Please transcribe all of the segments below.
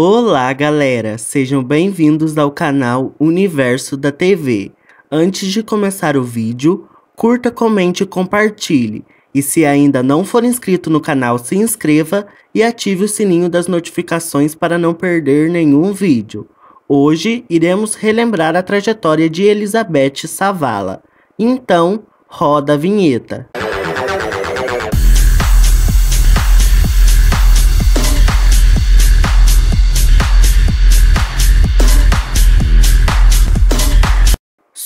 Olá, galera! Sejam bem-vindos ao canal Universo da TV. Antes de começar o vídeo, curta, comente e compartilhe. E se ainda não for inscrito no canal, se inscreva e ative o sininho das notificações para não perder nenhum vídeo. Hoje iremos relembrar a trajetória de Elizabeth Savala. Então, roda a vinheta.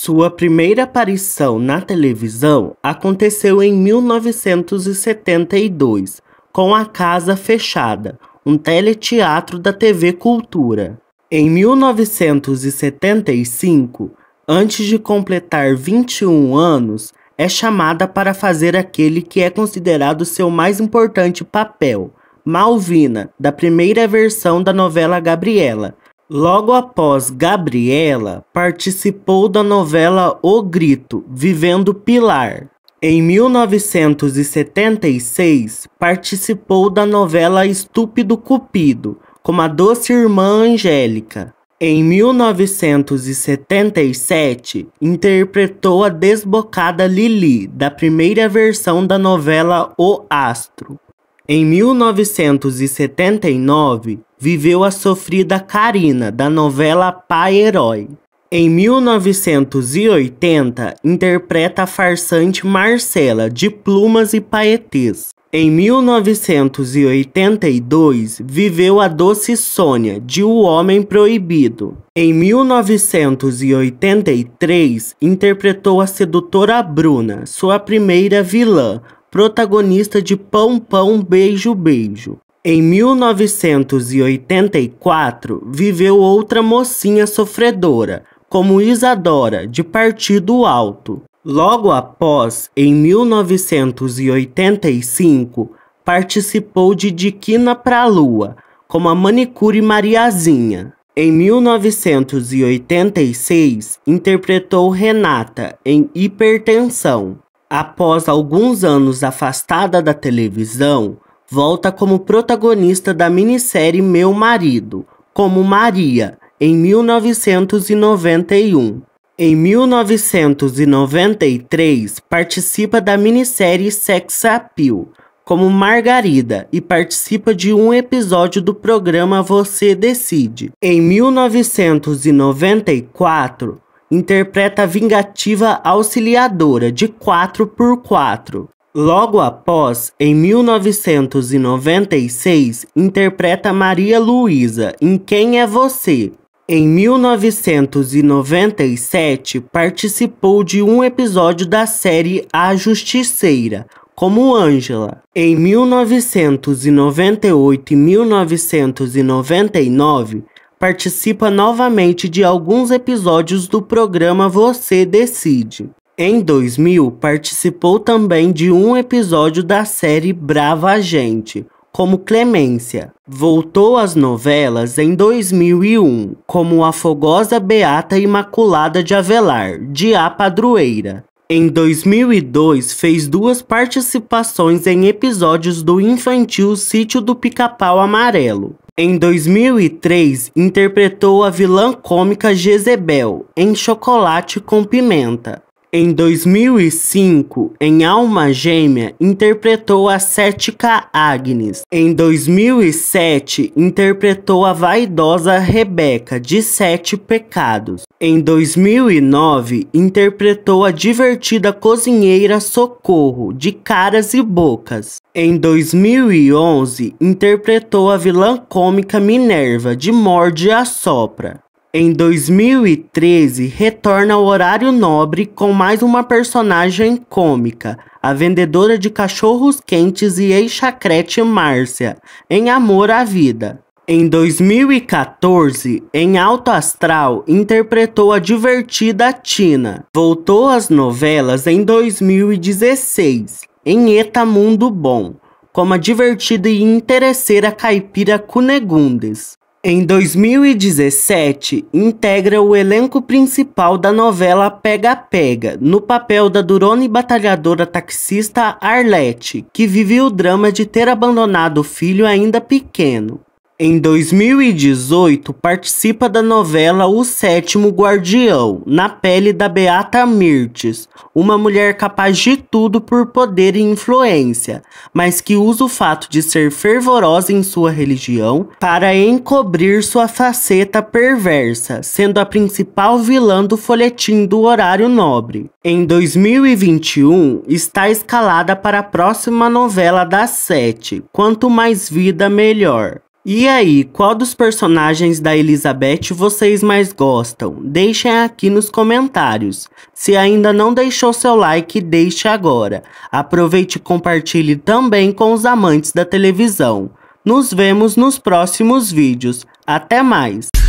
Sua primeira aparição na televisão aconteceu em 1972, com A Casa Fechada, um teleteatro da TV Cultura. Em 1975, antes de completar 21 anos, é chamada para fazer aquele que é considerado seu mais importante papel, Malvina, da primeira versão da novela Gabriela, Logo após Gabriela, participou da novela O Grito, vivendo Pilar. Em 1976, participou da novela Estúpido Cupido, como a doce irmã Angélica. Em 1977, interpretou a desbocada Lili, da primeira versão da novela O Astro. Em 1979, viveu a sofrida Karina, da novela Pai Herói. Em 1980, interpreta a farsante Marcela, de plumas e paetês. Em 1982, viveu a doce Sônia, de O Homem Proibido. Em 1983, interpretou a sedutora Bruna, sua primeira vilã, protagonista de Pão Pão Beijo Beijo. Em 1984, viveu outra mocinha sofredora, como Isadora, de Partido Alto. Logo após, em 1985, participou de Diquina pra Lua, como a manicure Mariazinha. Em 1986, interpretou Renata em Hipertensão. Após alguns anos afastada da televisão, volta como protagonista da minissérie Meu Marido, como Maria, em 1991. Em 1993, participa da minissérie Sex Appeal, como Margarida e participa de um episódio do programa Você Decide. Em 1994, interpreta a vingativa auxiliadora de 4x4 Logo após, em 1996, interpreta Maria Luísa em Quem é Você? Em 1997, participou de um episódio da série A Justiceira, como Ângela. Em 1998 e 1999, participa novamente de alguns episódios do programa Você Decide. Em 2000, participou também de um episódio da série Brava Gente, como Clemência. Voltou às novelas em 2001, como A Fogosa Beata Imaculada de Avelar, de A Padroeira. Em 2002, fez duas participações em episódios do infantil Sítio do Pica-Pau Amarelo. Em 2003, interpretou a vilã cômica Jezebel em Chocolate com Pimenta. Em 2005, em Alma Gêmea, interpretou a cética Agnes. Em 2007, interpretou a vaidosa Rebeca, de Sete Pecados. Em 2009, interpretou a divertida cozinheira Socorro, de Caras e Bocas. Em 2011, interpretou a vilã cômica Minerva, de Morde e Sopra. Em 2013, retorna ao horário nobre com mais uma personagem cômica, a vendedora de cachorros quentes e ex-chacrete Márcia, em Amor à Vida. Em 2014, em Alto Astral, interpretou a divertida Tina. Voltou às novelas em 2016, em Eta Mundo Bom, como a divertida e interesseira caipira Cunegundes. Em 2017, integra o elenco principal da novela Pega Pega, no papel da durona e batalhadora taxista Arlete, que vive o drama de ter abandonado o filho ainda pequeno. Em 2018, participa da novela O Sétimo Guardião, na pele da Beata Mirtes, uma mulher capaz de tudo por poder e influência, mas que usa o fato de ser fervorosa em sua religião para encobrir sua faceta perversa, sendo a principal vilã do folhetim do horário nobre. Em 2021, está escalada para a próxima novela das sete, Quanto Mais Vida Melhor e aí, qual dos personagens da Elizabeth vocês mais gostam? Deixem aqui nos comentários. Se ainda não deixou seu like, deixe agora. Aproveite e compartilhe também com os amantes da televisão. Nos vemos nos próximos vídeos. Até mais!